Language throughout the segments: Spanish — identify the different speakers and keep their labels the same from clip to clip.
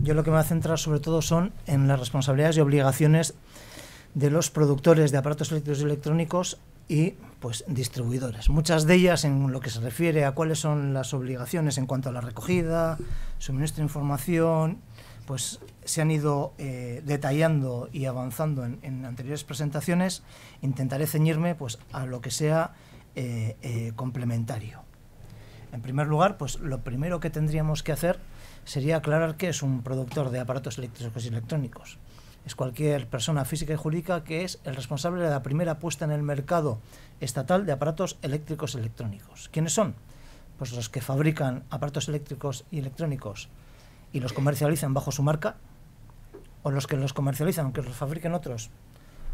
Speaker 1: Yo lo que me voy a centrar sobre todo son en las responsabilidades y obligaciones de los productores de aparatos eléctricos y electrónicos y pues distribuidores. Muchas de ellas en lo que se refiere a cuáles son las obligaciones en cuanto a la recogida, suministro de información, pues se han ido eh, detallando y avanzando en, anteriores presentaciones. Intentaré ceñirme pues a lo que sea eh, eh, complementario. En primer lugar, pues lo primero que tendríamos que hacer sería aclarar que es un productor de aparatos eléctricos y electrónicos. Es cualquier persona física y jurídica que es el responsable de la primera puesta en el mercado estatal de aparatos eléctricos y electrónicos. ¿Quiénes son? Pues los que fabrican aparatos eléctricos y electrónicos y los comercializan bajo su marca, o los que los comercializan, aunque los fabriquen otros,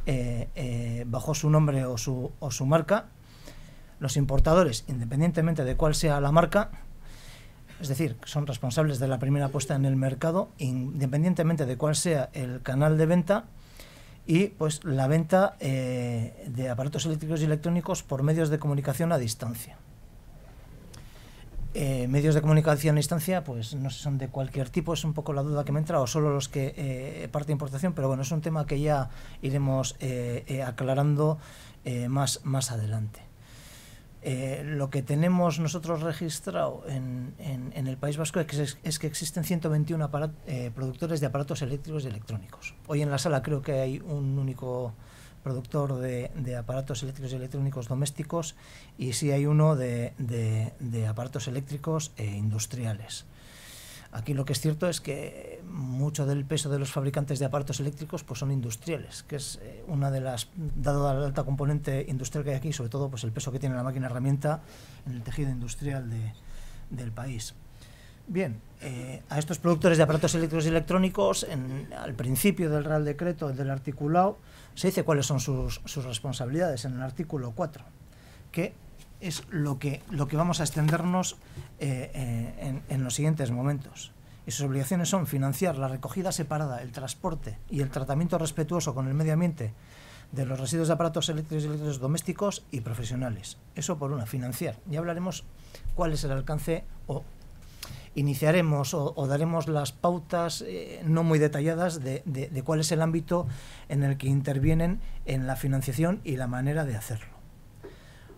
Speaker 1: eh, eh, bajo su nombre o su marca, los importadores, independientemente de cuál sea la marca, es decir, son responsables de la primera puesta en el mercado, independientemente de cuál sea el canal de venta y pues la venta eh, de aparatos eléctricos y electrónicos por medios de comunicación a distancia. Eh, medios de comunicación a distancia, pues no son de cualquier tipo, es un poco la duda que me entra, o solo los que eh, parte importación, pero bueno, es un tema que ya iremos aclarando más, más adelante. Eh, lo que tenemos nosotros registrado en, el País Vasco es que, existen 121 eh, productores de aparatos eléctricos y electrónicos. Hoy en la sala creo que hay un único productor de, aparatos eléctricos y electrónicos domésticos y sí hay uno de aparatos eléctricos e industriales. Aquí lo que es cierto es que mucho del peso de los fabricantes de aparatos eléctricos pues son industriales, que es eh, una de las, dado la alta componente industrial que hay aquí, sobre todo pues el peso que tiene la máquina herramienta en el tejido industrial del país. Bien, eh, a estos productores de aparatos eléctricos y electrónicos, al principio del Real Decreto, del articulado, se dice cuáles son sus, sus responsabilidades en el artículo 4, que es lo que, lo que vamos a extendernos eh, eh, en, los siguientes momentos. Y sus obligaciones son financiar la recogida separada, el transporte y el tratamiento respetuoso con el medio ambiente de los residuos de aparatos eléctricos y eléctricos domésticos y profesionales. Eso por una, financiar. Ya hablaremos cuál es el alcance o iniciaremos o, daremos las pautas eh, no muy detalladas de cuál es el ámbito en el que intervienen en la financiación y la manera de hacerlo.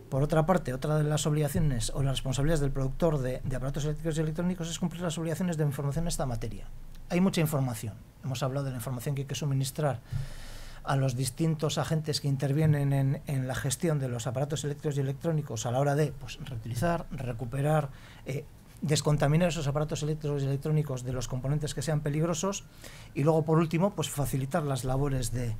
Speaker 1: Por otra parte, otra de las obligaciones o las responsabilidades del productor de, aparatos eléctricos y electrónicos es cumplir las obligaciones de información en esta materia. Hay mucha información. Hemos hablado de la información que hay que suministrar a los distintos agentes que intervienen en, la gestión de los aparatos eléctricos y electrónicos a la hora de pues, reutilizar, recuperar, eh, descontaminar esos aparatos eléctricos y electrónicos de los componentes que sean peligrosos y luego, por último, pues, facilitar las labores de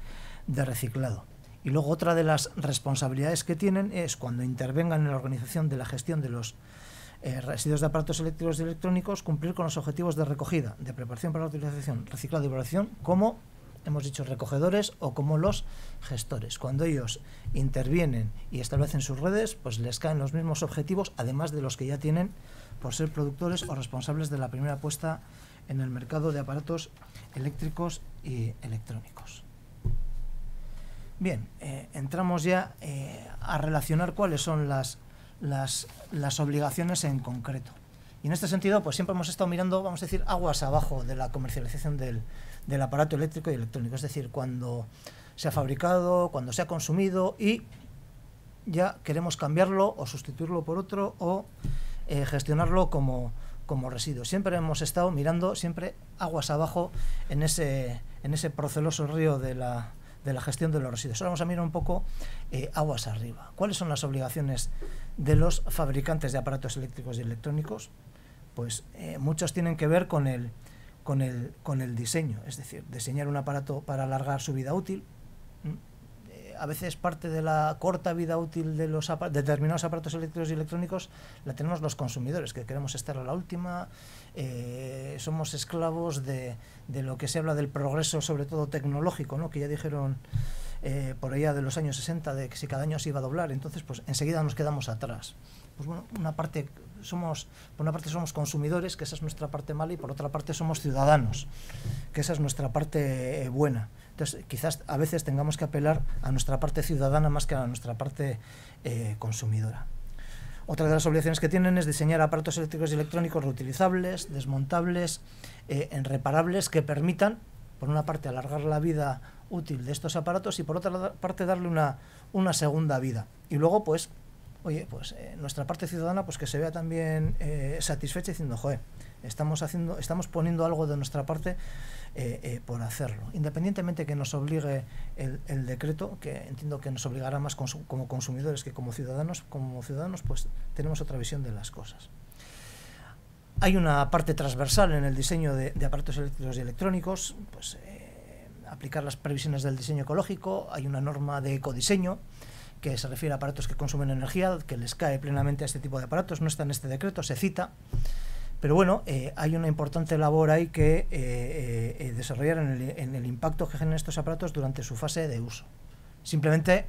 Speaker 1: reciclado. Y luego otra de las responsabilidades que tienen es cuando intervengan en la organización de la gestión de los eh, residuos de aparatos eléctricos y electrónicos, cumplir con los objetivos de recogida, de preparación para la utilización, reciclado y evaluación como hemos dicho recogedores o como los gestores. Cuando ellos intervienen y establecen sus redes, pues les caen los mismos objetivos, además de los que ya tienen por ser productores o responsables de la primera puesta en el mercado de aparatos eléctricos y electrónicos. Bien, eh, entramos ya eh, a relacionar cuáles son las, las, obligaciones en concreto. Y en este sentido, pues siempre hemos estado mirando, vamos a decir, aguas abajo de la comercialización del, aparato eléctrico y electrónico, es decir, cuando se ha fabricado, cuando se ha consumido y ya queremos cambiarlo o sustituirlo por otro o eh, gestionarlo como, como residuo. Siempre hemos estado mirando, siempre aguas abajo en ese, en ese proceloso río de la, de la gestión de los residuos. Ahora vamos a mirar un poco eh, aguas arriba. ¿Cuáles son las obligaciones de los fabricantes de aparatos eléctricos y electrónicos? Pues eh, muchos tienen que ver con con, el, con el diseño, es decir, diseñar un aparato para alargar su vida útil, a veces parte de la corta vida útil de los determinados aparatos eléctricos y electrónicos la tenemos los consumidores, que queremos estar a la última, eh, somos esclavos de, de, lo que se habla del progreso, sobre todo tecnológico, ¿no? que ya dijeron eh, por allá de los años 60 de que si cada año se iba a doblar, entonces pues enseguida nos quedamos atrás. Pues bueno, una parte somos, por una parte somos consumidores, que esa es nuestra parte mala, y por otra parte somos ciudadanos, que esa es nuestra parte eh, buena. Entonces, quizás a veces tengamos que apelar a nuestra parte ciudadana más que a nuestra parte eh, consumidora. Otra de las obligaciones que tienen es diseñar aparatos eléctricos y electrónicos reutilizables, desmontables, eh, reparables, que permitan, por una parte, alargar la vida útil de estos aparatos y, por otra parte, darle una, una segunda vida. Y luego, pues, oye, pues eh, nuestra parte ciudadana pues que se vea también eh, satisfecha diciendo, joder, estamos, haciendo, estamos poniendo algo de nuestra parte eh, por hacerlo. Independientemente que nos obligue el, decreto, que entiendo que nos obligará más como consumidores que como ciudadanos, como ciudadanos pues tenemos otra visión de las cosas. Hay una parte transversal en el diseño de, de aparatos eléctricos y electrónicos, pues aplicar las previsiones del diseño ecológico, hay una norma de ecodiseño, que se refiere a aparatos que consumen energía, que les cae plenamente a este tipo de aparatos, no está en este decreto, se cita. Pero bueno, eh, hay una importante labor ahí que eh, eh, desarrollar en el, impacto que generan estos aparatos durante su fase de uso. Simplemente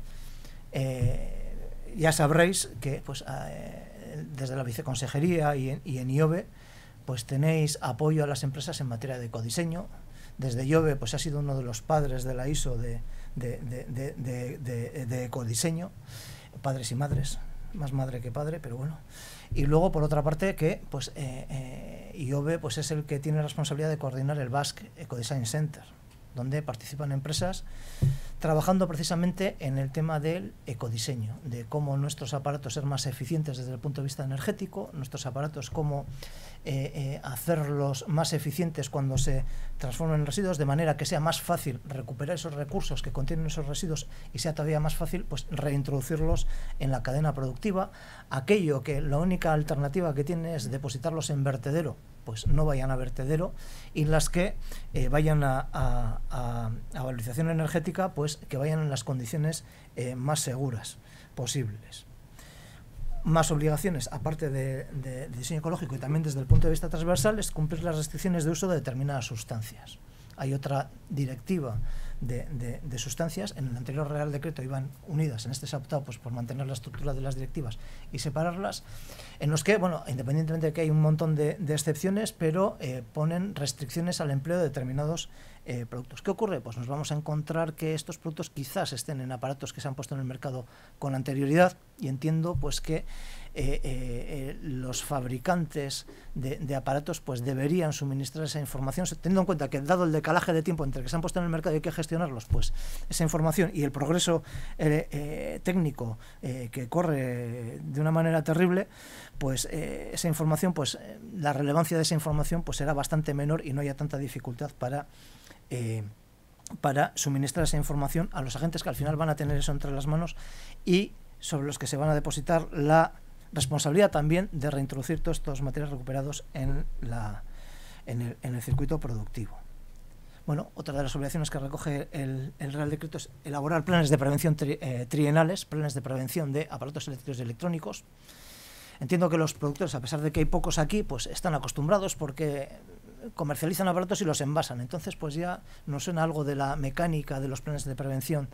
Speaker 1: ya sabréis que pues, desde la viceconsejería y en, y pues tenéis apoyo a las empresas en materia de codiseño Desde IOVE pues, ha sido uno de los padres de la ISO de, de, de, ecodiseño, padres y madres, más madre que padre, pero bueno. Y luego, por otra parte, que pues eh, eh pues, es el que tiene la responsabilidad de coordinar el BASC Ecodesign Center donde participan empresas trabajando precisamente en el tema del ecodiseño, de cómo nuestros aparatos ser más eficientes desde el punto de vista energético, nuestros aparatos cómo eh, eh, hacerlos más eficientes cuando se transforman en residuos, de manera que sea más fácil recuperar esos recursos que contienen esos residuos y sea todavía más fácil pues, reintroducirlos en la cadena productiva, aquello que la única alternativa que tiene es depositarlos en vertedero pues no vayan a vertedero y las que eh, vayan a, valorización energética, pues que vayan en las condiciones eh, más seguras posibles. Más obligaciones, aparte de, diseño ecológico y también desde el punto de vista transversal, es cumplir las restricciones de uso de determinadas sustancias. Hay otra directiva de, sustancias. En el anterior Real Decreto iban unidas, en este se ha pues, por mantener la estructura de las directivas y separarlas, en los que, bueno, independientemente de que hay un montón de, excepciones, pero eh, ponen restricciones al empleo de determinados eh, productos. ¿Qué ocurre? Pues nos vamos a encontrar que estos productos quizás estén en aparatos que se han puesto en el mercado con anterioridad y entiendo pues que eh, eh, los fabricantes de, aparatos pues deberían suministrar esa información teniendo en cuenta que dado el decalaje de tiempo entre que se han puesto en el mercado y hay que gestionarlos pues esa información y el progreso técnico que corre de una manera terrible pues esa información pues la relevancia de esa información pues será bastante menor y no haya tanta dificultad para eh, para suministrar esa información a los agentes que al final van a tener eso entre las manos y sobre los que se van a depositar la responsabilidad también de reintroducir todos estos materiales recuperados en, la, en, el, circuito productivo. Bueno, otra de las obligaciones que recoge el, Real Decreto es elaborar planes de prevención eh, trienales, planes de prevención de aparatos eléctricos y electrónicos. Entiendo que los productores, a pesar de que hay pocos aquí, pues están acostumbrados porque comercializan aparatos y los envasan. Entonces, pues ya no son algo de la mecánica de los planes de prevención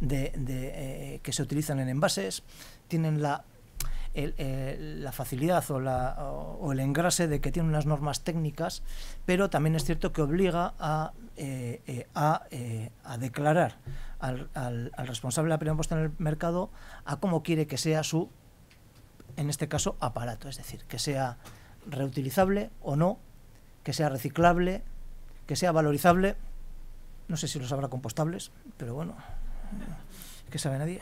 Speaker 1: de, eh, que se utilizan en envases. Tienen la, la facilidad o, el engrase de que tienen unas normas técnicas, pero también es cierto que obliga a, eh, eh, a, declarar al, al responsable de la primera puesta en el mercado a cómo quiere que sea su, en este caso, aparato. Es decir, que sea reutilizable o no que sea reciclable, que sea valorizable. No sé si los habrá compostables, pero bueno, que sabe nadie.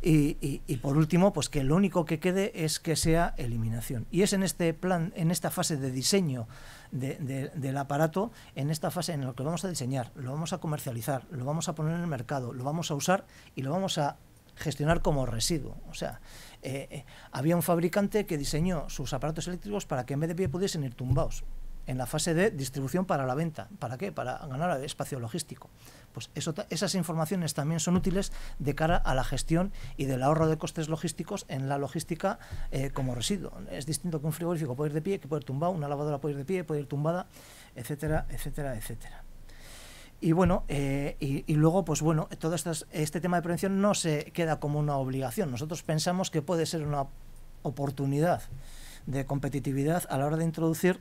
Speaker 1: Y, por último, pues que lo único que quede es que sea eliminación. Y es en este plan, en esta fase de diseño del aparato, en esta fase en la que lo vamos a diseñar, lo vamos a comercializar, lo vamos a poner en el mercado, lo vamos a usar y lo vamos a gestionar como residuo. O sea, eh, eh, había un fabricante que diseñó sus aparatos eléctricos para que en vez de pie pudiesen ir tumbados en la fase de distribución para la venta. ¿Para qué? Para ganar espacio logístico. Pues esas informaciones también son útiles de cara a la gestión y del ahorro de costes logísticos en la logística eh, como residuo. Es distinto que un frigorífico puede ir de pie, que puede ir tumbado, una lavadora puede ir de pie, puede ir tumbada, etcétera, etcétera, etcétera. Y bueno, eh, y, luego, pues bueno, todo este tema de prevención no se queda como una obligación. Nosotros pensamos que puede ser una oportunidad de competitividad a la hora de introducir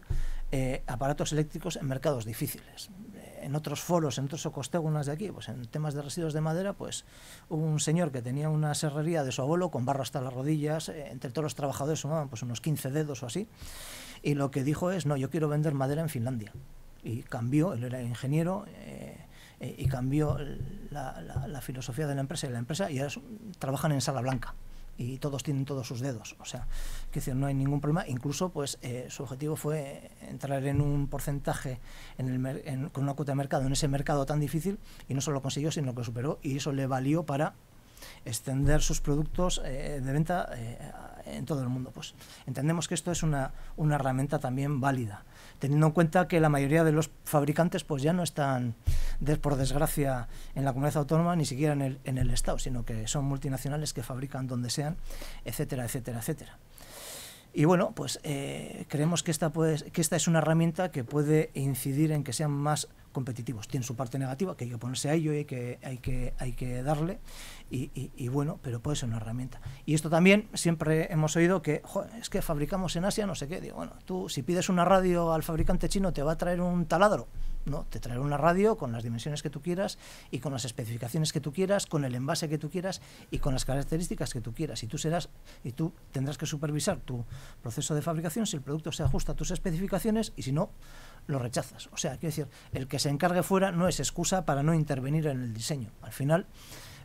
Speaker 1: eh, aparatos eléctricos en mercados difíciles. Eh, en otros foros, en otros ocostégonas de aquí, pues en temas de residuos de madera, pues hubo un señor que tenía una serrería de su abuelo con barro hasta las rodillas, eh, entre todos los trabajadores sumaban pues unos 15 dedos o así, y lo que dijo es, no, yo quiero vender madera en Finlandia. Y cambió, él era ingeniero, y cambió la, filosofía de la empresa y la empresa y ahora trabajan en Sala Blanca y todos tienen todos sus dedos. O sea, que no hay ningún problema. Incluso, pues, eh, su objetivo fue entrar en un porcentaje en el con una cuota de mercado en ese mercado tan difícil y no solo lo consiguió, sino que lo superó y eso le valió para extender sus productos eh, de venta eh, en todo el mundo. Pues. entendemos que esto es una, herramienta también válida, teniendo en cuenta que la mayoría de los fabricantes pues ya no están, por desgracia, en la comunidad autónoma ni siquiera en el, Estado, sino que son multinacionales que fabrican donde sean, etcétera, etcétera, etcétera. Y bueno, pues eh, creemos que esta, que esta es una herramienta que puede incidir en que sean más competitivos. Tiene su parte negativa, que hay que ponerse a ello y que, hay que darle y, bueno, pero puede ser una herramienta. Y esto también, siempre hemos oído que, joder, es que fabricamos en Asia no sé qué, digo, bueno, tú si pides una radio al fabricante chino te va a traer un taladro, ¿no? Te traerá una radio con las dimensiones que tú quieras y con las especificaciones que tú quieras, con el envase que tú quieras y con las características que tú quieras. Y tú serás y tú tendrás que supervisar tu proceso de fabricación si el producto se ajusta a tus especificaciones y si no lo rechazas. O sea, quiero decir, el que se encargue fuera no es excusa para no intervenir en el diseño. Al final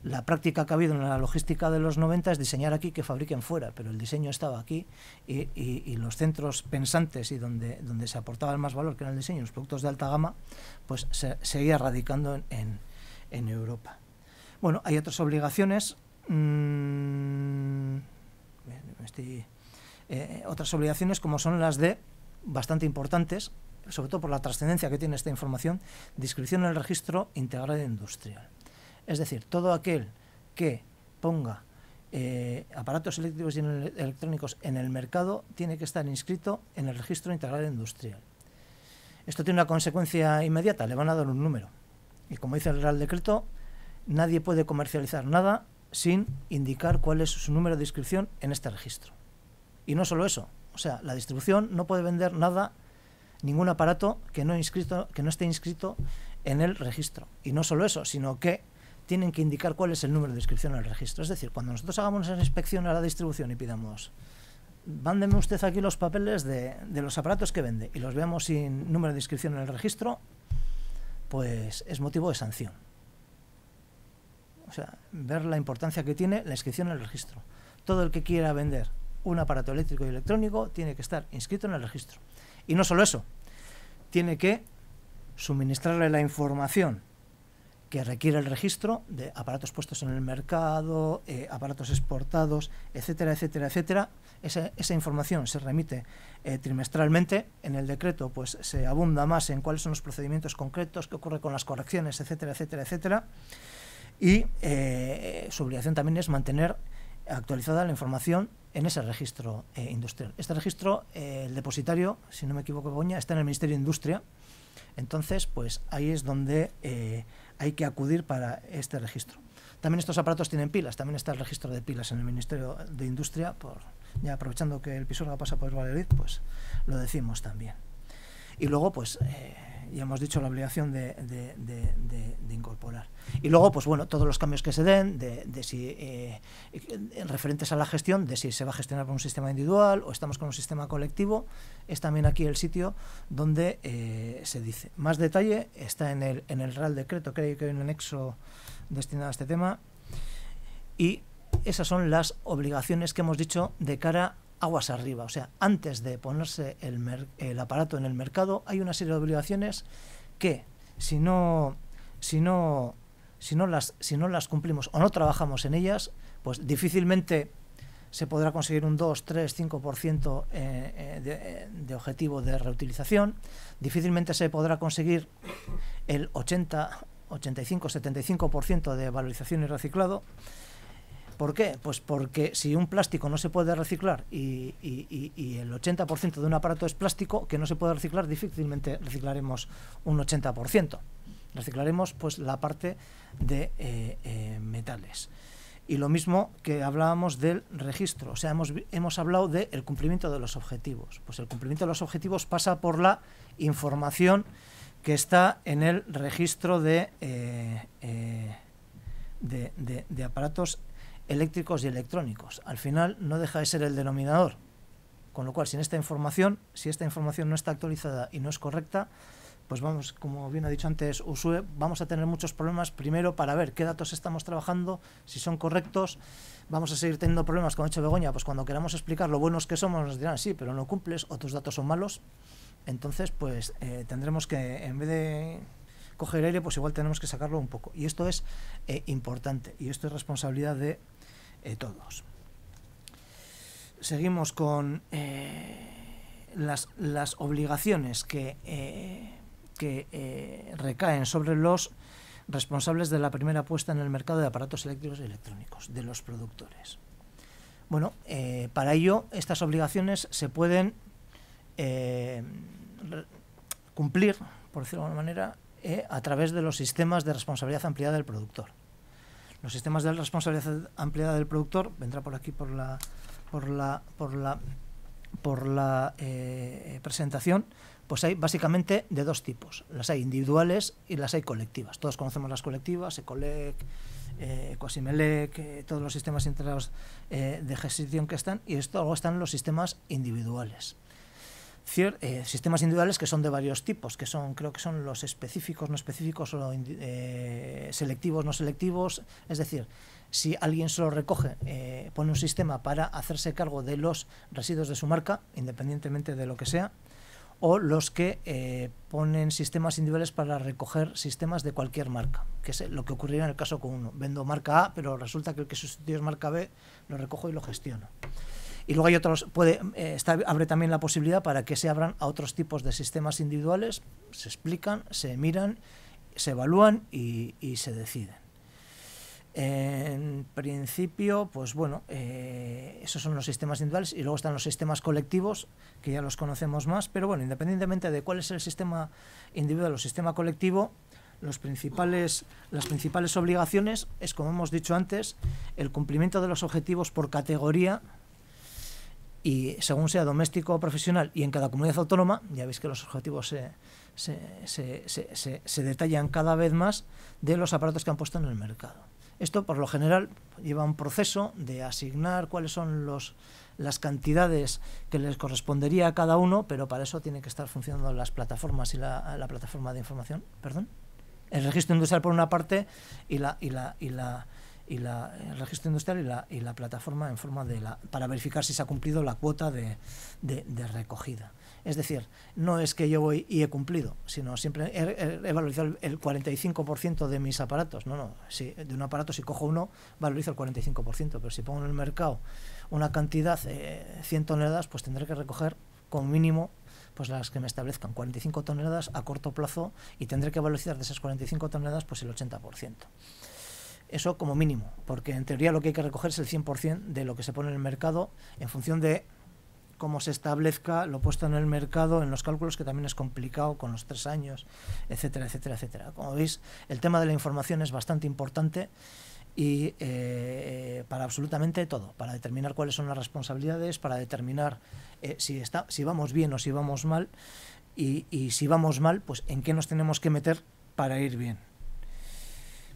Speaker 1: la práctica que ha habido en la logística de los 90 es diseñar aquí que fabriquen fuera, pero el diseño estaba aquí y, los centros pensantes y donde, se aportaba el más valor, que era el diseño, los productos de alta gama, pues se seguía radicando en, Europa. Bueno, hay otras obligaciones. Mm, eh, otras obligaciones como son las de, bastante importantes, sobre todo por la trascendencia que tiene esta información, descripción en el registro integral e industrial. Es decir, todo aquel que ponga eh, aparatos eléctricos y electrónicos en el mercado tiene que estar inscrito en el registro integral industrial. Esto tiene una consecuencia inmediata, le van a dar un número. Y como dice el Real Decreto, nadie puede comercializar nada sin indicar cuál es su número de inscripción en este registro. Y no solo eso, o sea, la distribución no puede vender nada, ningún aparato que no, que no esté inscrito en el registro. Y no solo eso, sino que tienen que indicar cuál es el número de inscripción en el registro. Es decir, cuando nosotros hagamos una inspección a la distribución y pidamos, mándeme usted aquí los papeles de, de los aparatos que vende y los veamos sin número de inscripción en el registro, pues es motivo de sanción. O sea, ver la importancia que tiene la inscripción en el registro. Todo el que quiera vender un aparato eléctrico y electrónico tiene que estar inscrito en el registro. Y no solo eso, tiene que suministrarle la información que requiere el registro de aparatos puestos en el mercado, eh, aparatos exportados, etcétera, etcétera, etcétera. Esa, información se remite eh, trimestralmente. En el decreto pues, se abunda más en cuáles son los procedimientos concretos, qué ocurre con las correcciones, etcétera, etcétera, etcétera. Y eh, su obligación también es mantener actualizada la información en ese registro industrial. Este registro, el depositario, si no me equivoco, Boña, está en el Ministerio de Industria. Entonces, pues ahí es donde hay que acudir para este registro. También estos aparatos tienen pilas, también está el registro de pilas en el Ministerio de Industria, por, ya aprovechando que el lo pasa por Valladolid, pues lo decimos también. Y luego, pues eh, ya hemos dicho, la obligación de, incorporar. Y luego, pues bueno, todos los cambios que se den, de, si eh, referentes a la gestión, de si se va a gestionar por un sistema individual o estamos con un sistema colectivo, es también aquí el sitio donde eh, se dice. Más detalle está en el, en el Real Decreto, creo que hay un anexo destinado a este tema. Y esas son las obligaciones que hemos dicho de cara a aguas arriba. O sea, antes de ponerse el, aparato en el mercado hay una serie de obligaciones que si no, si si no, las, si no las cumplimos o no trabajamos en ellas, pues difícilmente se podrá conseguir un 2, 3, 5% de, eh, de, objetivo de reutilización, difícilmente se podrá conseguir el 80, 85, 75% de valorización y reciclado. ¿Por qué? Pues porque si un plástico no se puede reciclar y, el 80% de un aparato es plástico que no se puede reciclar, difícilmente reciclaremos un 80%. Reciclaremos pues la parte de eh, eh, metales. Y lo mismo que hablábamos del registro, o sea, hemos, hablado del cumplimiento de los objetivos. Pues el cumplimiento de los objetivos pasa por la información que está en el registro de, eh, de aparatos eléctricos y electrónicos. Al final no deja de ser el denominador. Con lo cual, sin esta información, si esta información no está actualizada y no es correcta, pues vamos, como bien ha dicho antes Usue, vamos a tener muchos problemas primero para ver qué datos estamos trabajando, si son correctos. Vamos a seguir teniendo problemas, como ha dicho Begoña, pues cuando queramos explicar lo buenos que somos nos dirán, sí, pero no cumples o tus datos son malos. Entonces, pues eh, tendremos que, en vez de coger aire, pues igual tenemos que sacarlo un poco. Y esto es eh, importante y esto es responsabilidad de todos. Seguimos con eh, las, obligaciones que, eh, que eh, recaen sobre los responsables de la primera puesta en el mercado de aparatos eléctricos y electrónicos, de los productores. Bueno, para ello estas obligaciones se pueden cumplir, por decirlo de alguna manera, a través de los sistemas de responsabilidad ampliada del productor. Los sistemas de responsabilidad ampliada del productor, vendrá por aquí por la, por la, por la, por la eh, presentación, pues hay básicamente de dos tipos. Las hay individuales y las hay colectivas. Todos conocemos las colectivas, Ecolec, eh, eh todos los sistemas integrados eh, de gestión que están, y esto luego están los sistemas individuales eh, sistemas individuales que son de varios tipos, que son, creo que son los específicos, no específicos, o eh, selectivos, no selectivos. Es decir, si alguien solo recoge, eh, pone un sistema para hacerse cargo de los residuos de su marca, independientemente de lo que sea, o los que eh, ponen sistemas individuales para recoger sistemas de cualquier marca, que es lo que ocurriría en el caso con uno. Vendo marca A, pero resulta que el que sustituye es marca B, lo recojo y lo gestiono. Y luego hay otros, puede, eh, abre también la posibilidad para que se abran a otros tipos de sistemas individuales, se explican, se miran, se evalúan y, se deciden. En principio, pues bueno, eh, esos son los sistemas individuales y luego están los sistemas colectivos, que ya los conocemos más, pero bueno, independientemente de cuál es el sistema individual o sistema colectivo, los principales, las principales obligaciones es, como hemos dicho antes, el cumplimiento de los objetivos por categoría y según sea doméstico o profesional y en cada comunidad autónoma, ya veis que los objetivos se, se, se, se, detallan cada vez más de los aparatos que han puesto en el mercado. Esto, por lo general, lleva un proceso de asignar cuáles son los, las cantidades que les correspondería a cada uno, pero para eso tienen que estar funcionando las plataformas y la, plataforma de información, perdón. El registro industrial por una parte y la, y la, y la y la, el registro industrial y la, y la, plataforma en forma de la, para verificar si se ha cumplido la cuota de, de, recogida. Es decir, no es que yo voy y he cumplido, sino siempre he, valorizado el 45% de mis aparatos. No, no, si, de un aparato si cojo uno, valorizo el 45%, pero si pongo en el mercado una cantidad, eh, 100 toneladas, pues tendré que recoger con mínimo pues las que me establezcan 45 toneladas a corto plazo y tendré que valorizar de esas 45 toneladas pues el 80%. Eso como mínimo, porque en teoría lo que hay que recoger es el 100% de lo que se pone en el mercado en función de cómo se establezca lo puesto en el mercado en los cálculos, que también es complicado con los tres años, etcétera, etcétera, etcétera. Como veis, el tema de la información es bastante importante y eh, para absolutamente todo, para determinar cuáles son las responsabilidades, para determinar eh, si, está, si vamos bien o si vamos mal y si vamos mal, pues en qué nos tenemos que meter para ir bien.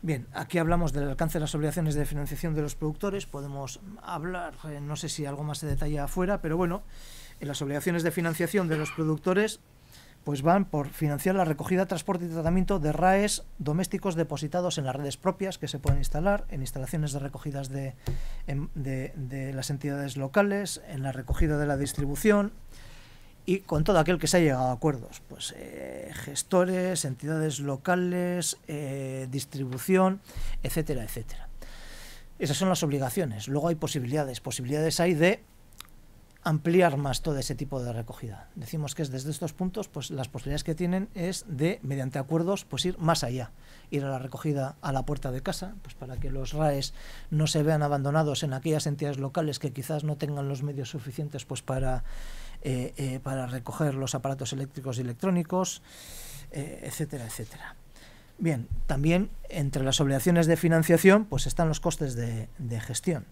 Speaker 1: Bien, aquí hablamos del alcance de las obligaciones de financiación de los productores. Podemos hablar, eh, no sé si algo más se detalla afuera, pero bueno, en eh, las obligaciones de financiación de los productores pues van por financiar la recogida, transporte y tratamiento de RAES domésticos depositados en las redes propias que se pueden instalar, en instalaciones de recogidas de, de las entidades locales, en la recogida de la distribución, y con todo aquel que se ha llegado a acuerdos, pues eh, gestores, entidades locales, eh, distribución, etcétera, etcétera. Esas son las obligaciones. Luego hay posibilidades. Posibilidades hay de ampliar más todo ese tipo de recogida. Decimos que es desde estos puntos, pues las posibilidades que tienen es de, mediante acuerdos, pues ir más allá, ir a la recogida a la puerta de casa, pues para que los RAEs no se vean abandonados en aquellas entidades locales que quizás no tengan los medios suficientes pues para eh, eh, para recoger los aparatos eléctricos y electrónicos, eh, etcétera, etcétera. Bien, también entre las obligaciones de financiación pues están los costes de, gestión,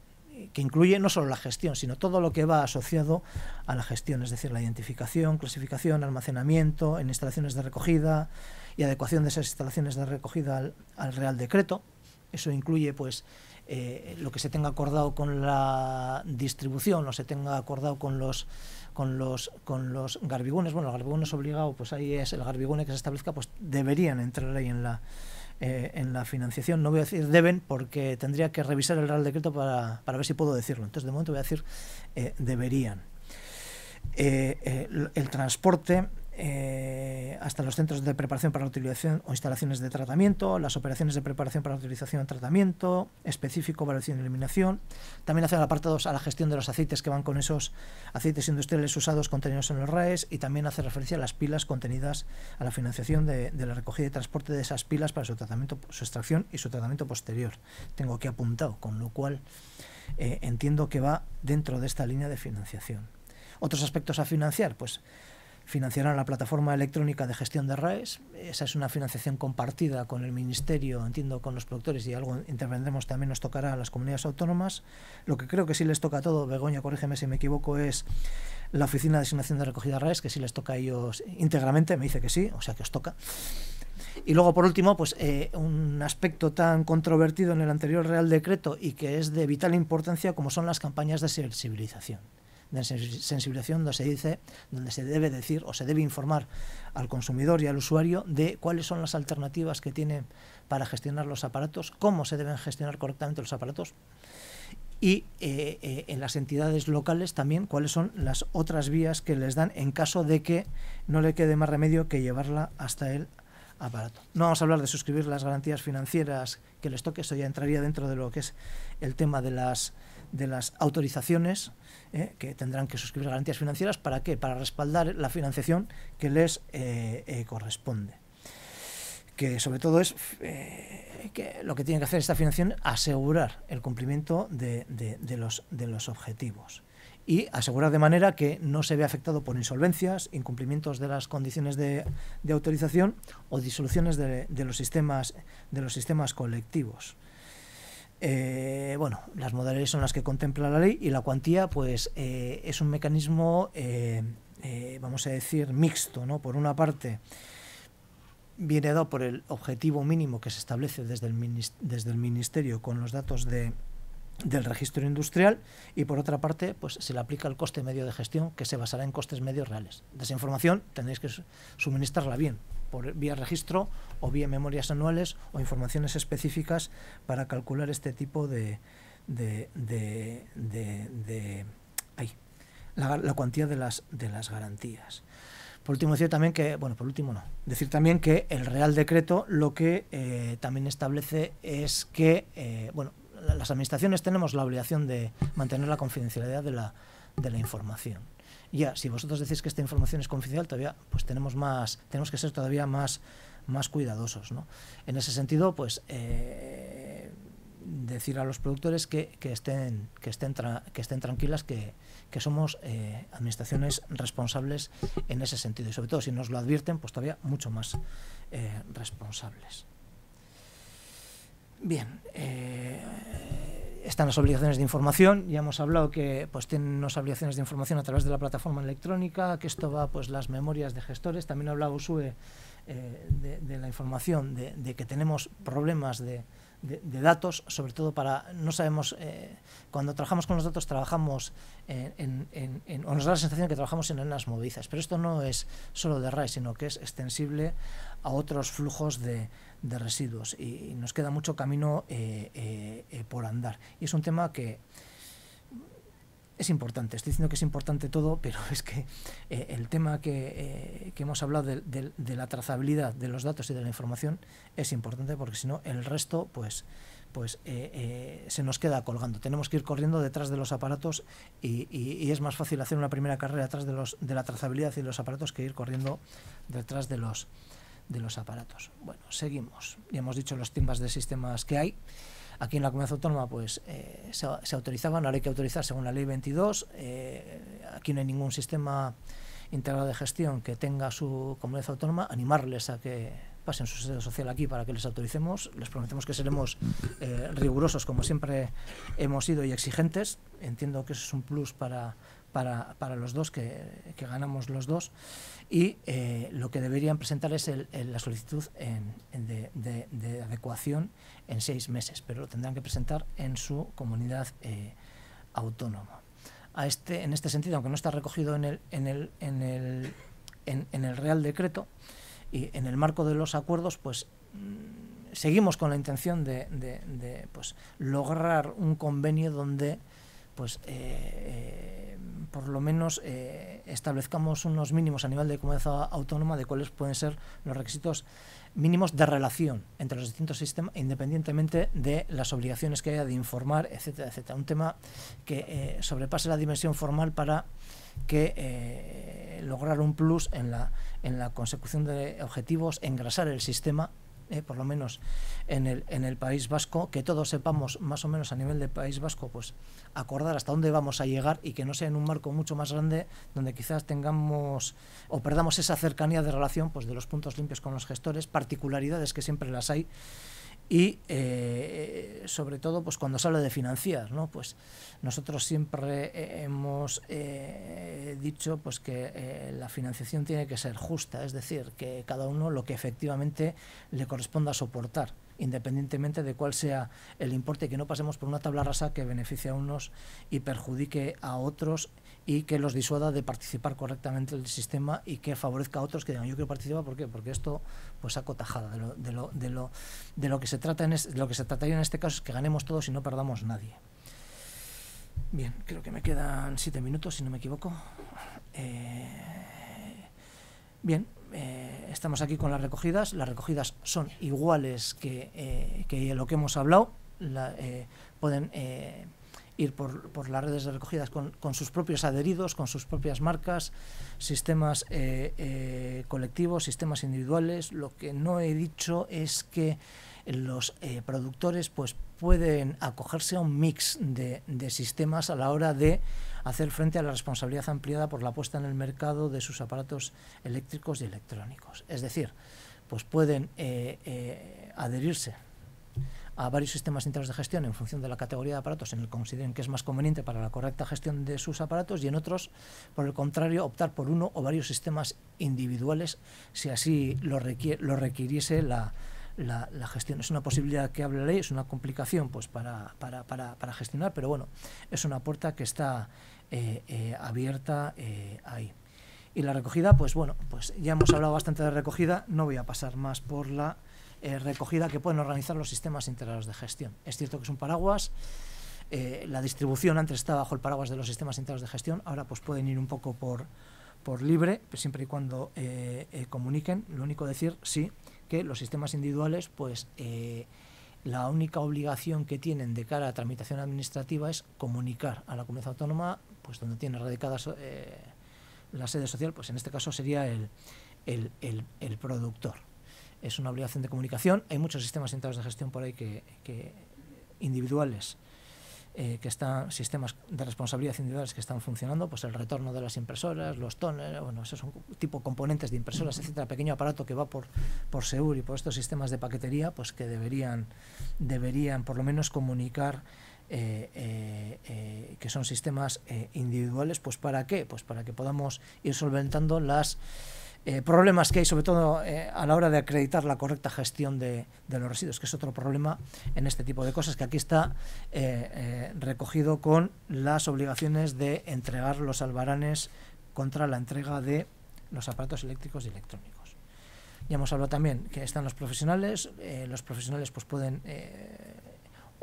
Speaker 1: que incluye no solo la gestión, sino todo lo que va asociado a la gestión, es decir, la identificación, clasificación, almacenamiento, en instalaciones de recogida y adecuación de esas instalaciones de recogida al, al Real Decreto. Eso incluye pues eh, lo que se tenga acordado con la distribución o se tenga acordado con los con los con los garbigones, bueno, el pues ahí es el garbigone que se establezca, pues deberían entrar ahí en la eh, en la financiación. No voy a decir deben porque tendría que revisar el Real Decreto para, ver si puedo decirlo. Entonces, de momento voy a decir eh, deberían. el transporte eh, hasta los centros de preparación para la utilización o instalaciones de tratamiento, las operaciones de preparación para la utilización y tratamiento, específico, evaluación y eliminación. También hace apartados a la gestión de los aceites que van con esos aceites industriales usados contenidos en los RAES y también hace referencia a las pilas contenidas a la financiación de, la recogida y transporte de esas pilas para su tratamiento, su extracción y su tratamiento posterior. Tengo aquí apuntado, con lo cual eh, entiendo que va dentro de esta línea de financiación. Otros aspectos a financiar, pues Financiarán la plataforma electrónica de gestión de RAES. Esa es una financiación compartida con el Ministerio, entiendo, con los productores y algo intervendremos también nos tocará a las comunidades autónomas. Lo que creo que sí les toca a todo, Begoña, corrígeme si me equivoco, es la Oficina de Asignación de Recogida RAES, que sí les toca a ellos íntegramente, me dice que sí, o sea que os toca. Y luego, por último, pues eh, un aspecto tan controvertido en el anterior Real Decreto y que es de vital importancia como son las campañas de sensibilización de sensibilización donde se dice, donde se debe decir o se debe informar al consumidor y al usuario de cuáles son las alternativas que tiene para gestionar los aparatos, cómo se deben gestionar correctamente los aparatos y eh, eh, en las entidades locales también cuáles son las otras vías que les dan en caso de que no le quede más remedio que llevarla hasta el aparato. No vamos a hablar de suscribir las garantías financieras que les toque, eso ya entraría dentro de lo que es el tema de las de las autorizaciones eh, que tendrán que suscribir garantías financieras. ¿Para qué? Para respaldar la financiación que les eh, eh, corresponde. Que sobre todo es que lo que tiene que hacer esta financiación asegurar el cumplimiento de, los, de los objetivos y asegurar de manera que no se vea afectado por insolvencias, incumplimientos de las condiciones de, autorización o disoluciones de, los sistemas, de los sistemas colectivos. Eh, bueno, las modalidades son las que contempla la ley y la cuantía, pues eh, es un mecanismo, eh, eh, vamos a decir, mixto, ¿no? Por una parte, viene dado por el objetivo mínimo que se establece desde el, desde el Ministerio con los datos del registro industrial y por otra parte pues se le aplica el coste medio de gestión que se basará en costes medios reales. De esa información tendréis que suministrarla bien por vía registro o vía memorias anuales o informaciones específicas para calcular este tipo de, de, de, la, cuantía de las, de las garantías. Por último, decir también que, bueno, por último no, decir también que el Real Decreto lo que eh, también establece es que, eh, bueno, las administraciones tenemos la obligación de mantener la confidencialidad de la, de la información ya, si vosotros decís que esta información es confidencial, todavía pues tenemos más, tenemos que ser todavía más, más cuidadosos. En ese sentido, pues eh, decir a los productores que, estén, que, estén que estén tranquilas, que, somos eh, administraciones responsables en ese sentido. Y sobre todo, si nos lo advierten, pues todavía mucho más eh, responsables. Bien, están las obligaciones de información. Ya hemos hablado que pues, tienen unas obligaciones de información a través de la plataforma electrónica, que esto va pues las memorias de gestores. También ha hablado USUE eh, de, la información, de, que tenemos problemas de, datos, sobre todo para, no sabemos, eh, cuando trabajamos con los datos trabajamos en, o nos da la sensación que trabajamos en unas movizas. pero esto no es solo de RAI, sino que es extensible a otros flujos de, de residuos y, nos queda mucho camino eh, eh, eh, por andar. Y es un tema que es importante, estoy diciendo que es importante todo, pero es que el tema que, hemos hablado de, la trazabilidad de los datos y de la información es importante porque si no el resto pues, pues se nos queda colgando. Tenemos que ir corriendo detrás de los aparatos y, es más fácil hacer una primera carrera detrás de, los, de la trazabilidad y los aparatos que ir corriendo detrás de los, de los aparatos. Bueno, seguimos. Ya hemos dicho los timbas de sistemas que hay. Aquí en la comunidad autónoma pues eh, se, se, autorizaban, ahora hay que autorizar según la ley 22. Eh, aquí no hay ningún sistema integrado de gestión que tenga su comunidad autónoma. Animarles a que pasen su sede social aquí para que les autoricemos. Les prometemos que seremos eh, rigurosos como siempre hemos sido y exigentes. Entiendo que eso es un plus para para, los dos, que, ganamos los dos, y eh, lo que deberían presentar es el, la solicitud de, adecuación en seis meses, pero lo tendrán que presentar en su comunidad eh, autónoma. A este, en este sentido, aunque no está recogido en el, en el, en el, Real Decreto, y en el marco de los acuerdos, pues mm, seguimos con la intención de, de pues, lograr un convenio donde pues eh, eh, por lo menos eh, establezcamos unos mínimos a nivel de comunidad autónoma de cuáles pueden ser los requisitos mínimos de relación entre los distintos sistemas, independientemente de las obligaciones que haya de informar, etcétera, etcétera. Un tema que sobrepase la dimensión formal para que lograr un plus en la, en la consecución de objetivos, engrasar el sistema eh, por lo menos en el, en el País Vasco, que todos sepamos más o menos a nivel de País Vasco, pues acordar hasta dónde vamos a llegar y que no sea en un marco mucho más grande donde quizás tengamos o perdamos esa cercanía de relación pues, de los puntos limpios con los gestores, particularidades que siempre las hay y eh, sobre todo pues cuando se habla de financiar no pues nosotros siempre eh, hemos eh, dicho pues que la financiación tiene que ser justa es decir que cada uno lo que efectivamente le corresponda soportar independientemente de cuál sea el importe que no pasemos por una tabla rasa que beneficie a unos y perjudique a otros y que los disuada de participar correctamente el sistema y que favorezca a otros que digan yo quiero participar ¿por qué? porque esto pues saco tajada de lo, de lo, de lo, de lo que se trata en es, lo que se trataría en este caso es que ganemos todos y no perdamos nadie bien creo que me quedan siete minutos si no me equivoco eh, bien eh, estamos aquí con las recogidas las recogidas son iguales que, eh, lo que hemos hablado La, pueden ir por, las redes de recogidas con, sus propios adheridos, con sus propias marcas, sistemas eh, eh, colectivos, sistemas individuales. Lo que no he dicho es que los eh, productores pues, pueden acogerse a un mix de, sistemas a la hora de hacer frente a la responsabilidad ampliada por la puesta en el mercado de sus aparatos eléctricos y electrónicos. Es decir, pues pueden adherirse a varios sistemas internos de gestión en función de la categoría de aparatos en el que consideren que es más conveniente para la correcta gestión de sus aparatos y en otros, por el contrario, optar por uno o varios sistemas individuales si así lo, requiriese la, gestión. Es una posibilidad que habla la ley, es una complicación pues, para, para, gestionar, pero bueno, es una puerta que está eh, eh, abierta eh, ahí. Y la recogida, pues bueno, pues ya hemos hablado bastante de recogida, no voy a pasar más por la... Eh, recogida que pueden organizar los sistemas integrados de gestión. Es cierto que es un paraguas. Eh, la distribución antes estaba bajo el paraguas de los sistemas integrados de gestión, ahora pues pueden ir un poco por, por libre, pues, siempre y cuando eh, comuniquen. Lo único decir, sí, que los sistemas individuales, pues la única obligación que tienen de cara a tramitación administrativa es comunicar a la comunidad autónoma, pues donde tiene radicada la sede social, pues en este caso sería el, el, el productor es una obligación de comunicación. Hay muchos sistemas de gestión por ahí que, individuales, eh, que están, sistemas de responsabilidad individuales que están funcionando, pues el retorno de las impresoras, los toners, bueno, esos son tipo componentes de impresoras, etcétera, pequeño aparato que va por, por Seur y por estos sistemas de paquetería, pues que deberían, deberían por lo menos comunicar. Eh, eh, que son sistemas individuales, pues ¿para qué? Pues para que podamos ir solventando las eh, problemas que hay, sobre todo eh, a la hora de acreditar la correcta gestión de, los residuos, que es otro problema en este tipo de cosas, que aquí está eh, recogido con las obligaciones de entregar los albaranes contra la entrega de los aparatos eléctricos y electrónicos. Ya hemos hablado también que están los profesionales, los profesionales pues pueden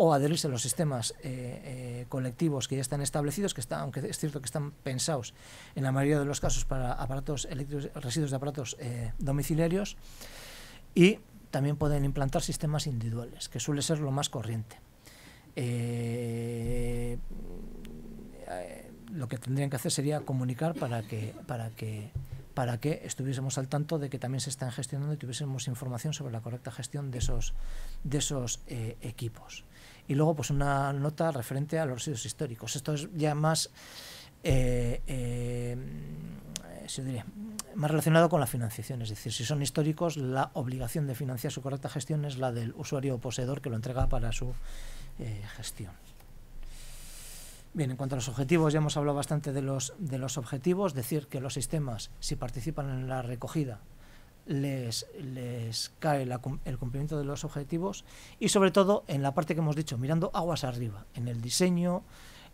Speaker 1: o adherirse a los sistemas eh, eh, colectivos que ya están establecidos, que están, aunque es cierto que están pensados en la mayoría de los casos para aparatos eléctricos, residuos de aparatos eh, domiciliarios, y también pueden implantar sistemas individuales, que suele ser lo más corriente. lo que tendrían que hacer sería comunicar para que, para que para que estuviésemos al tanto de que también se están gestionando y tuviésemos información sobre la correcta gestión de esos, de esos eh, equipos. Y luego, pues una nota referente a los residuos históricos. Esto es ya más, eh, eh, más relacionado con la financiación. Es decir, si son históricos, la obligación de financiar su correcta gestión es la del usuario o poseedor que lo entrega para su gestión. Bien, en cuanto a los objetivos, ya hemos hablado bastante de los, de los objetivos, decir que los sistemas, si participan en la recogida, les, les cae el cumplimiento de los objetivos y sobre todo en la parte que hemos dicho, mirando aguas arriba, en el diseño,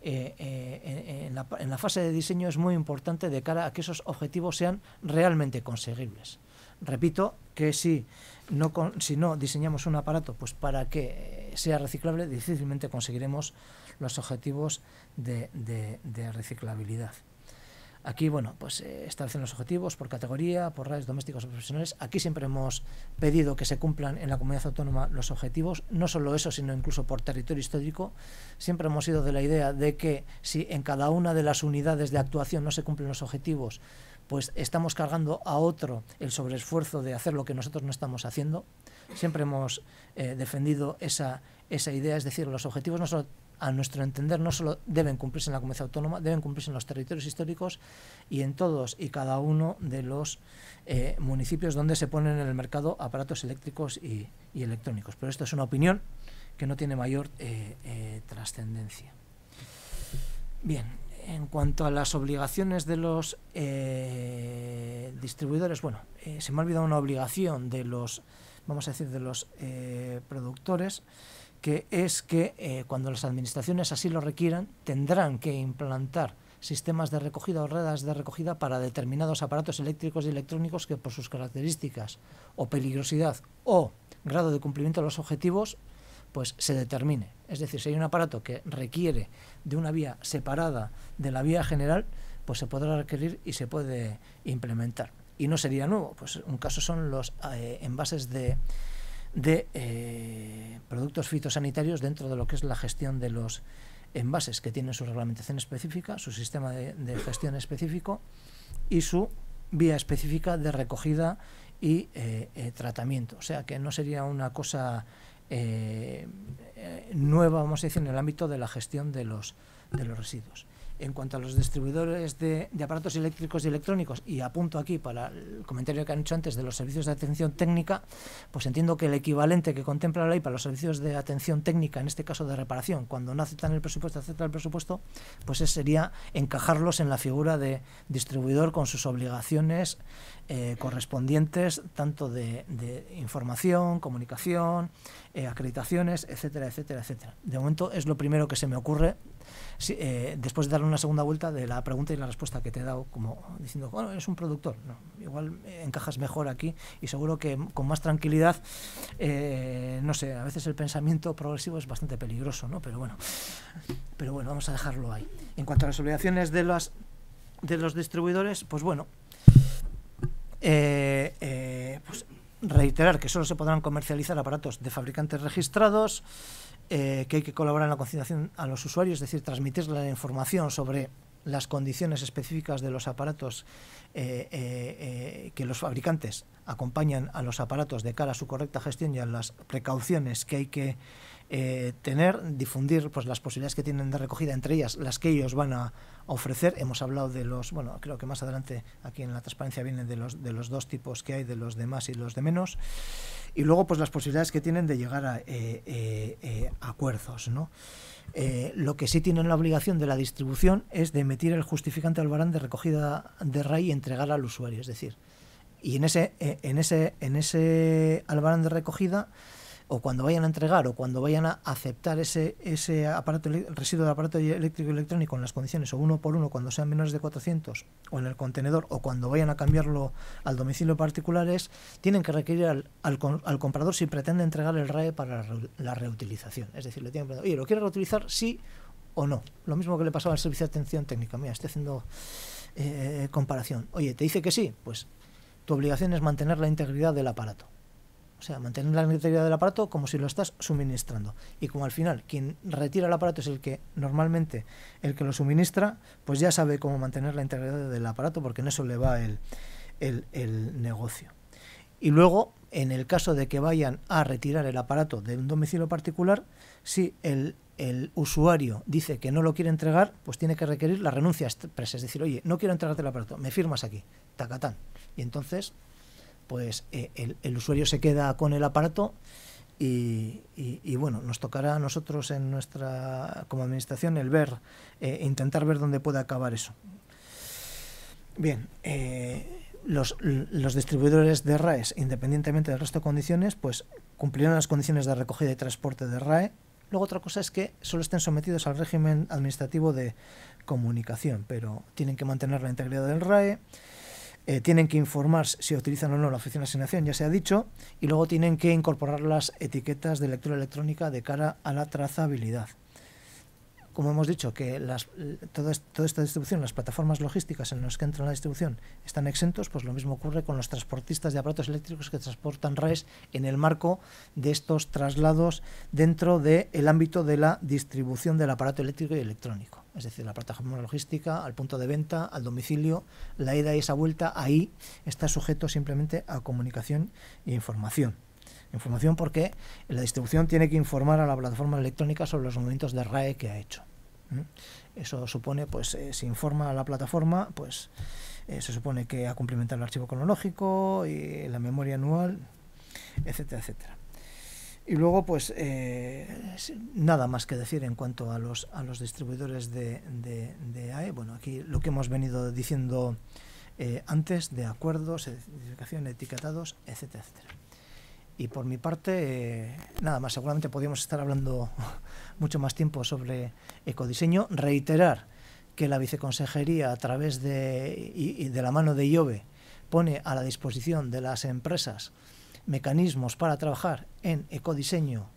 Speaker 1: eh, eh, en, la, en la fase de diseño es muy importante de cara a que esos objetivos sean realmente conseguibles repito que si no, si no diseñamos un aparato pues para que sea reciclable difícilmente conseguiremos los objetivos de, reciclabilidad. Aquí, bueno, pues eh, establecen los objetivos por categoría, por redes domésticos o profesionales. Aquí siempre hemos pedido que se cumplan en la comunidad autónoma los objetivos, no solo eso, sino incluso por territorio histórico. Siempre hemos ido de la idea de que si en cada una de las unidades de actuación no se cumplen los objetivos, pues estamos cargando a otro el sobreesfuerzo de hacer lo que nosotros no estamos haciendo. Siempre hemos eh, defendido esa, idea, es decir, los objetivos no son a nuestro entender, no solo deben cumplirse en la comunidad autónoma, deben cumplirse en los territorios históricos y en todos y cada uno de los eh, municipios donde se ponen en el mercado aparatos eléctricos y, electrónicos. Pero esto es una opinión que no tiene mayor eh, eh, trascendencia. Bien, en cuanto a las obligaciones de los distribuidores, bueno, se me ha olvidado una obligación de los, vamos a decir, de los productores que es que eh, cuando las administraciones así lo requieran, tendrán que implantar sistemas de recogida o redes de recogida para determinados aparatos eléctricos y electrónicos que por sus características o peligrosidad o grado de cumplimiento de los objetivos, pues se determine. Es decir, si hay un aparato que requiere de una vía separada de la vía general, pues se podrá requerir y se puede implementar. Y no sería nuevo, pues un caso son los eh, envases de de eh, productos fitosanitarios dentro de lo que es la gestión de los envases, que tienen su reglamentación específica, su sistema de, gestión específico y su vía específica de recogida y eh, eh, tratamiento. O sea que no sería una cosa nueva, vamos a decir, en el ámbito de la gestión de los, de los residuos en cuanto a los distribuidores de, aparatos eléctricos y electrónicos, y apunto aquí para el comentario que han hecho antes de los servicios de atención técnica, pues entiendo que el equivalente que contempla la ley para los servicios de atención técnica, en este caso de reparación, cuando no aceptan el presupuesto, aceptan el presupuesto, pues sería encajarlos en la figura de distribuidor con sus obligaciones eh, correspondientes, tanto de, información, comunicación, eh, acreditaciones, etcétera, etcétera, etcétera. De momento es lo primero que se me ocurre eh, después de darle una segunda vuelta de la pregunta y la respuesta que te he dado, como diciendo, bueno, es un productor, igual encajas mejor aquí y seguro que con más tranquilidad, eh, no sé, a veces el pensamiento progresivo es bastante peligroso, ¿no? Pero bueno, pero bueno, vamos a dejarlo ahí. En cuanto a las obligaciones de las de los distribuidores, pues bueno, eh, pues reiterar que solo se podrán comercializar aparatos de fabricantes registrados, eh, que hay que colaborar en la conciliación a los usuarios, es decir, transmitir la información sobre las condiciones específicas de los aparatos eh, eh, que los fabricantes acompañan a los aparatos de cara a su correcta gestión y a las precauciones que hay que eh, tener, difundir pues, las posibilidades que tienen de recogida, entre ellas las que ellos van a ofrecer. Hemos hablado de los, bueno, creo que más adelante aquí en la transparencia vienen de los, de los dos tipos que hay, de los de más y los de menos. Y luego, pues las posibilidades que tienen de llegar a eh, eh, eh acuerdos, ¿no? lo que sí tienen la obligación de la distribución es de emitir el justificante al barán de recogida de RAI y entregar al usuario. Es decir, y en ese, en ese, en ese albarán de recogida o cuando vayan a entregar o cuando vayan a aceptar ese, ese aparato, residuo del aparato eléctrico y electrónico en las condiciones o uno por uno cuando sean menores de 400 o en el contenedor o cuando vayan a cambiarlo al domicilio particulares, tienen que requerir al, al, comprador si pretende entregar el RAE para la, reutilización. Es decir, le tienen que preguntar, ¿lo quiere reutilizar? Sí o no. Lo mismo que le pasaba al servicio de atención técnica. Mira, estoy haciendo eh, comparación. Oye, ¿te dice que sí? Pues tu obligación es mantener la integridad del aparato. O sea, mantener la integridad del aparato como si lo estás suministrando. Y como al final quien retira el aparato es el que normalmente el que lo suministra, pues ya sabe cómo mantener la integridad del aparato porque en eso le va el, negocio. Y luego, en el caso de que vayan a retirar el aparato de un domicilio particular, si el, el usuario dice que no lo quiere entregar, pues tiene que requerir la renuncia expresa. Es decir, oye, no quiero entregarte el aparato, me firmas aquí, tacatán. Y entonces pues eh, el, usuario se queda con el aparato y, bueno, nos tocará a nosotros en nuestra, como administración, el ver, eh, intentar ver dónde puede acabar eso. Bien, eh, los, distribuidores de RAEs, independientemente del resto de condiciones, pues cumplirán las condiciones de recogida y transporte de RAE. Luego otra cosa es que solo estén sometidos al régimen administrativo de comunicación, pero tienen que mantener la integridad del RAE, eh, tienen que informar si utilizan o no la oficina de asignación, ya se ha dicho, y luego tienen que incorporar las etiquetas de lectura electrónica de cara a la trazabilidad. Como hemos dicho, que toda, esta distribución, las plataformas logísticas en las que entra la distribución están exentos, pues lo mismo ocurre con los transportistas de aparatos eléctricos que transportan RAES en el marco de estos traslados dentro del ámbito de la distribución del aparato eléctrico y electrónico es decir, la plataforma logística, al punto de venta, al domicilio, la ida y esa vuelta, ahí está sujeto simplemente a comunicación e información. Información porque la distribución tiene que informar a la plataforma electrónica sobre los movimientos de RAE que ha hecho. Eso supone, pues, eh, se informa a la plataforma, pues, eh, se supone que ha cumplimentado el archivo cronológico y la memoria anual, etcétera, etcétera. Y luego, pues, eh, nada más que decir en cuanto a los, a los distribuidores de, de, AE. E. Bueno, aquí lo que hemos venido diciendo eh, antes de acuerdos, edificación, etiquetados, etcétera, etcétera. Y por mi parte, eh, nada más, seguramente podríamos estar hablando mucho más tiempo sobre ecodiseño. Reiterar que la viceconsejería, a través de, y, de la mano de IOVE, pone a la disposición de las empresas mecanismos para trabajar en ecodiseño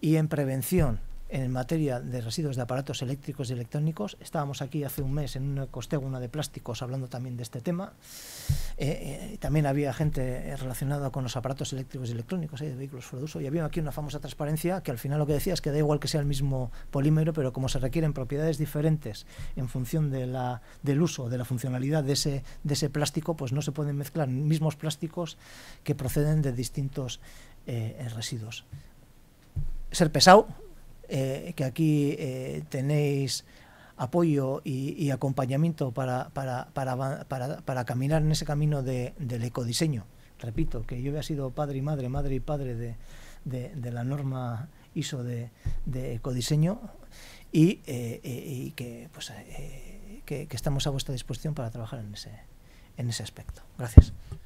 Speaker 1: y en prevención en materia de residuos de aparatos eléctricos y electrónicos. Estábamos aquí hace un mes en una una de plásticos hablando también de este tema. Eh, eh, también había gente eh, relacionada con los aparatos eléctricos y electrónicos y de vehículos fuera de uso. Y había aquí una famosa transparencia que al final lo que decía es que da igual que sea el mismo polímero, pero como se requieren propiedades diferentes en función de la, del uso, de la funcionalidad de ese, de ese plástico, pues no se pueden mezclar mismos plásticos que proceden de distintos residuos. Ser pesado eh, que aquí eh, tenéis apoyo y, acompañamiento para, para, para, para, caminar en ese camino de, del ecodiseño. Repito, que yo había sido padre y madre, madre y padre de, de, la norma ISO de, ecodiseño eh, y, que, pues, que, estamos a vuestra disposición para trabajar en ese, en ese aspecto. Gracias.